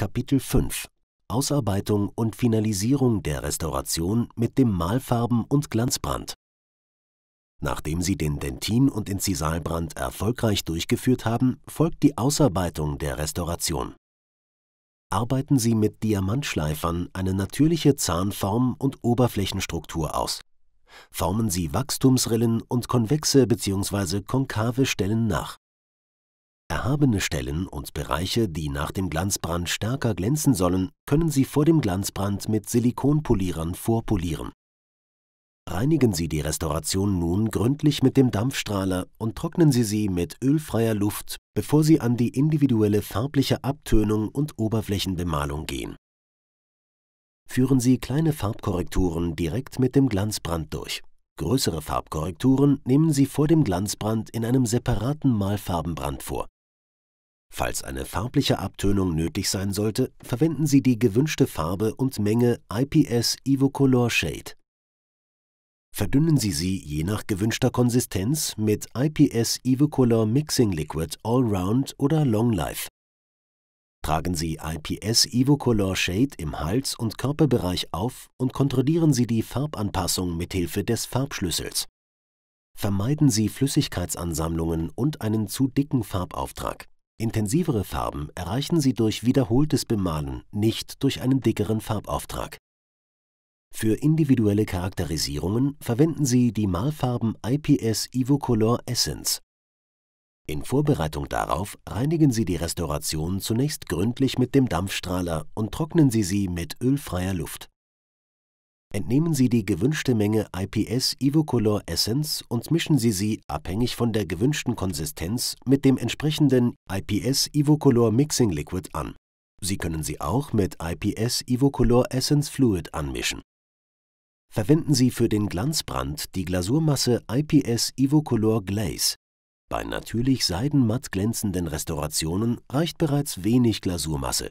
Kapitel 5 Ausarbeitung und Finalisierung der Restauration mit dem Malfarben und Glanzbrand Nachdem sie den Dentin und Inzisalbrand erfolgreich durchgeführt haben, folgt die Ausarbeitung der Restauration. Arbeiten Sie mit Diamantschleifern eine natürliche Zahnform und Oberflächenstruktur aus. Formen Sie Wachstumsrillen und konvexe bzw. konkave Stellen nach Erhabene Stellen und Bereiche, die nach dem Glanzbrand stärker glänzen sollen, können Sie vor dem Glanzbrand mit Silikonpolierern vorpolieren. Reinigen Sie die Restauration nun gründlich mit dem Dampfstrahler und trocknen Sie sie mit ölfreier Luft, bevor Sie an die individuelle farbliche Abtönung und Oberflächenbemalung gehen. Führen Sie kleine Farbkorrekturen direkt mit dem Glanzbrand durch. Größere Farbkorrekturen nehmen Sie vor dem Glanzbrand in einem separaten Malfarbenbrand vor. Falls eine farbliche Abtönung nötig sein sollte, verwenden Sie die gewünschte Farbe und Menge IPS Evocolor Shade. Verdünnen Sie sie je nach gewünschter Konsistenz mit IPS Evocolor Mixing Liquid Allround oder Long Life. Tragen Sie IPS Evocolor Shade im Hals- und Körperbereich auf und kontrollieren Sie die Farbanpassung mithilfe des Farbschlüssels. Vermeiden Sie Flüssigkeitsansammlungen und einen zu dicken Farbauftrag. Intensivere Farben erreichen Sie durch wiederholtes Bemalen, nicht durch einen dickeren Farbauftrag. Für individuelle Charakterisierungen verwenden Sie die Malfarben IPS Ivocolor Essence. In Vorbereitung darauf reinigen Sie die Restauration zunächst gründlich mit dem Dampfstrahler und trocknen Sie sie mit ölfreier Luft. Entnehmen Sie die gewünschte Menge IPS Evocolor Essence und mischen Sie sie, abhängig von der gewünschten Konsistenz, mit dem entsprechenden IPS Evocolor Mixing Liquid an. Sie können sie auch mit IPS Evocolor Essence Fluid anmischen. Verwenden Sie für den Glanzbrand die Glasurmasse IPS Evocolor Glaze. Bei natürlich seidenmatt glänzenden Restaurationen reicht bereits wenig Glasurmasse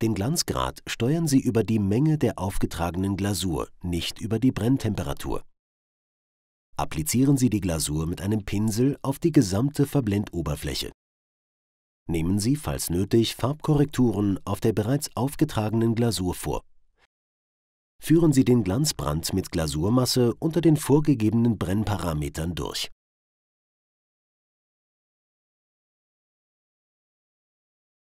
den Glanzgrad steuern Sie über die Menge der aufgetragenen Glasur, nicht über die Brenntemperatur. Applizieren Sie die Glasur mit einem Pinsel auf die gesamte Verblendoberfläche. Nehmen Sie, falls nötig, Farbkorrekturen auf der bereits aufgetragenen Glasur vor. Führen Sie den Glanzbrand mit Glasurmasse unter den vorgegebenen Brennparametern durch